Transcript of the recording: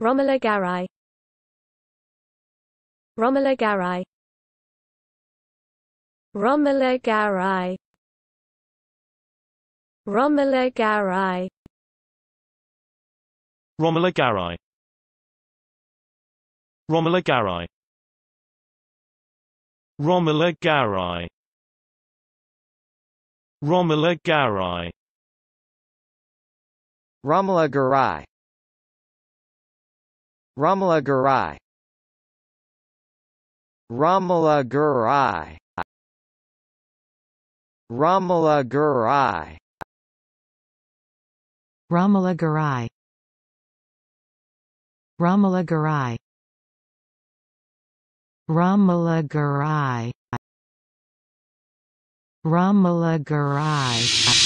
Romola Garai Romola Garai Romola Garai Romola Garai Romola Garai Romola Garai Romola Garai Romola Garai Romola Garai Ramla Garai Ramla Garai Ramla Garai Ramla Garai Ramla Garai Ramla Garai Ramla Garai